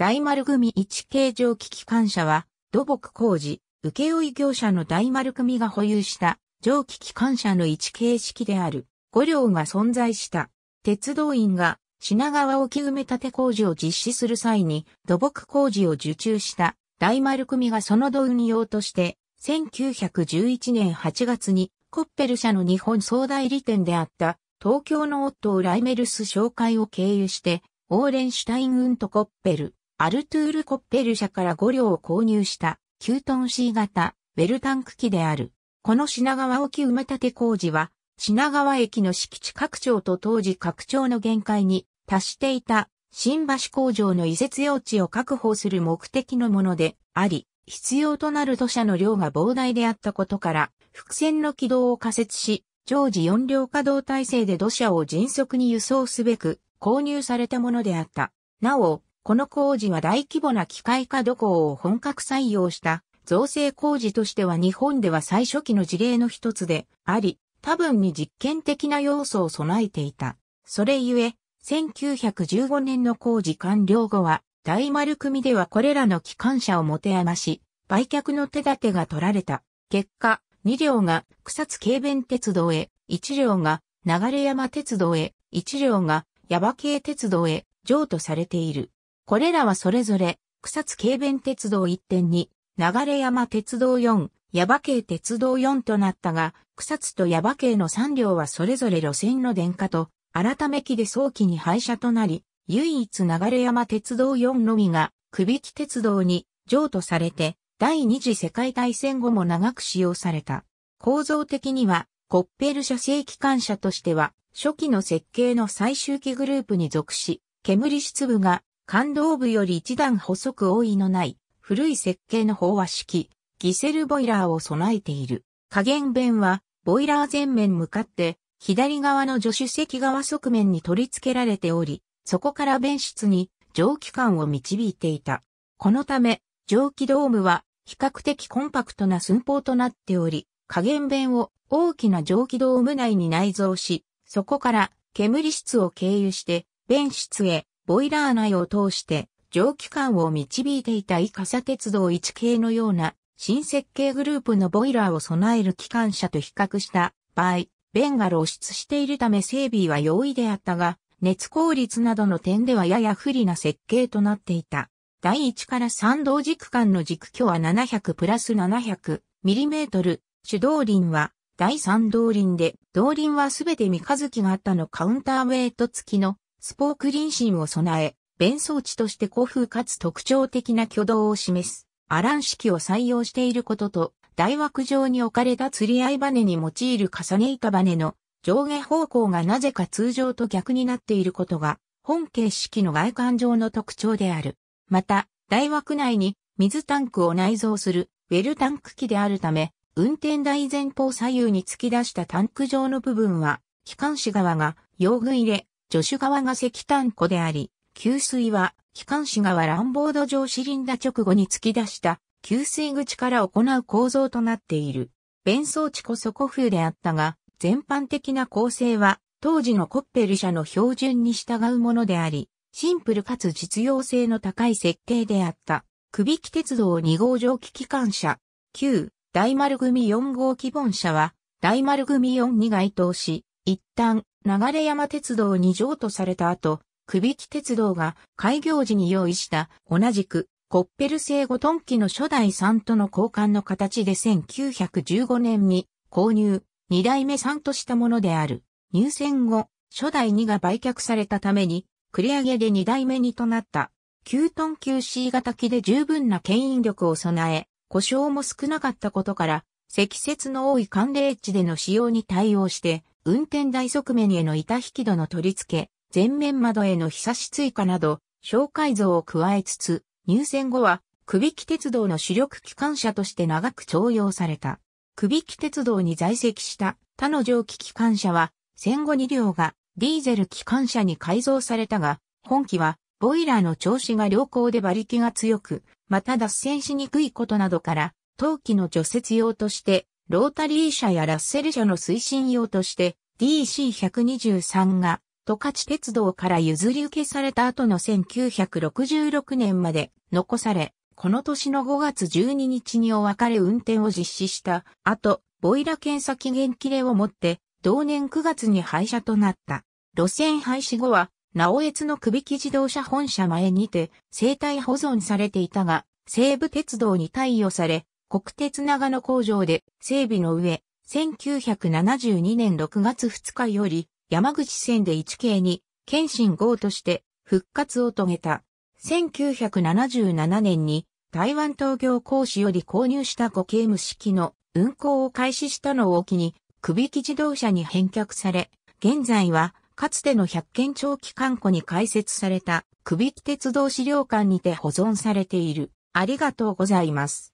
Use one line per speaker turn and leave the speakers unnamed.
大丸組一形状機機関車は、土木工事、請負業者の大丸組が保有した蒸気機関車の一形式である5両が存在した。鉄道員が品川沖埋め立て工事を実施する際に土木工事を受注した大丸組がその導入用として1911年8月にコッペル社の日本総代理店であった東京の夫をライメルス紹介を経由してオーレンシュタイン・ウント・コッペルアルトゥール・コッペル社から5両を購入した9トン C 型ウェルタンク機である。この品川沖埋め立て工事は品川駅の敷地拡張と当時拡張の限界に達していた新橋工場の移設用地を確保する目的のものであり、必要となる土砂の量が膨大であったことから、伏線の軌道を仮設し、常時4両稼働体制で土砂を迅速に輸送すべく購入されたものであった。なお、この工事は大規模な機械化土工を本格採用した造成工事としては日本では最初期の事例の一つであり、多分に実験的な要素を備えていた。それゆえ、1915年の工事完了後は、大丸組ではこれらの機関車を持て余し、売却の手立てが取られた。結果、2両が草津軽弁鉄道へ、1両が流山鉄道へ、1両が矢場系鉄道へ譲渡されている。これらはそれぞれ、草津軽弁鉄道1.2、流山鉄道4、矢場系鉄道4となったが、草津と矢場系の3両はそれぞれ路線の電化と、改め期で早期に廃車となり、唯一流山鉄道4のみが、びき、鉄道に譲渡されて、第二次世界大戦後も長く使用された。構造的には、コッペル社製機関車としては、初期の設計の最終期グループに属し、煙室部が感動部より一段細く覆いのない、古い設計の飽和式、ギセルボイラーを備えている。加減弁は、ボイラー前面向かって、左側の助手席側側面に取り付けられており、そこから弁室に蒸気管を導いていた。このため、蒸気ドームは比較的コンパクトな寸法となっており、加減弁を大きな蒸気ドーム内に内蔵し、そこから煙室を経由して、弁室へボイラー内を通して蒸気管を導いていたイカサ鉄道1系のような新設計グループのボイラーを備える機関車と比較した場合、弁が露出しているため整備は容易であったが、熱効率などの点ではやや不利な設計となっていた。第1から3同軸間の軸距は700プラス700ミリメートル。主導輪は第3動輪で、動輪はすべて三日月があったのカウンターウェイト付きのスポークリンシンを備え、弁装置として古風かつ特徴的な挙動を示す、アラン式を採用していることと、大枠上に置かれた釣り合いバネに用いる重ね板バネの上下方向がなぜか通常と逆になっていることが、本形式の外観上の特徴である。また、大枠内に水タンクを内蔵するウェルタンク機であるため、運転台前方左右に突き出したタンク状の部分は、機関士側が用具入れ、助手側が石炭庫であり、給水は機関士側乱暴ド上シリンダ直後に突き出した給水口から行う構造となっている。弁装置こそ古風であったが、全般的な構成は当時のコッペル社の標準に従うものであり、シンプルかつ実用性の高い設計であった。首木鉄道2号蒸気機関車、旧大丸組4号基本車は、大丸組4に該当し、一旦流山鉄道に譲渡された後、首引鉄道が開業時に用意した同じくコッペル製5トン機の初代3との交換の形で1915年に購入、2代目3としたものである。入選後、初代2が売却されたために、繰り上げで2代目2となった。9トン級 C 型機で十分な牽引力を備え、故障も少なかったことから、積雪の多い寒冷地での使用に対応して、運転台側面への板引き戸の取り付け、前面窓へのひさし追加など、小改造を加えつつ、入線後は、首木鉄道の主力機関車として長く徴用された。首木鉄道に在籍した他の蒸気機関車は、戦後2両がディーゼル機関車に改造されたが、本機はボイラーの調子が良好で馬力が強く、また脱線しにくいことなどから、当期の除雪用として、ロータリー車やラッセル車の推進用として、DC123 が、十勝鉄道から譲り受けされた後の1966年まで残され、この年の5月12日にお別れ運転を実施した後、ボイラ検査期限切れをもって、同年9月に廃車となった。路線廃止後は、直越の首木自動車本社前にて、生態保存されていたが、西武鉄道に対応され、国鉄長野工場で整備の上、1972年6月2日より山口線で1系に、謙信号として復活を遂げた。1977年に台湾東京講師より購入した5系無式の運行を開始したのを機に、首木自動車に返却され、現在はかつての百0件長期観光に開設された首木鉄道資料館にて保存されている。ありがとうございます。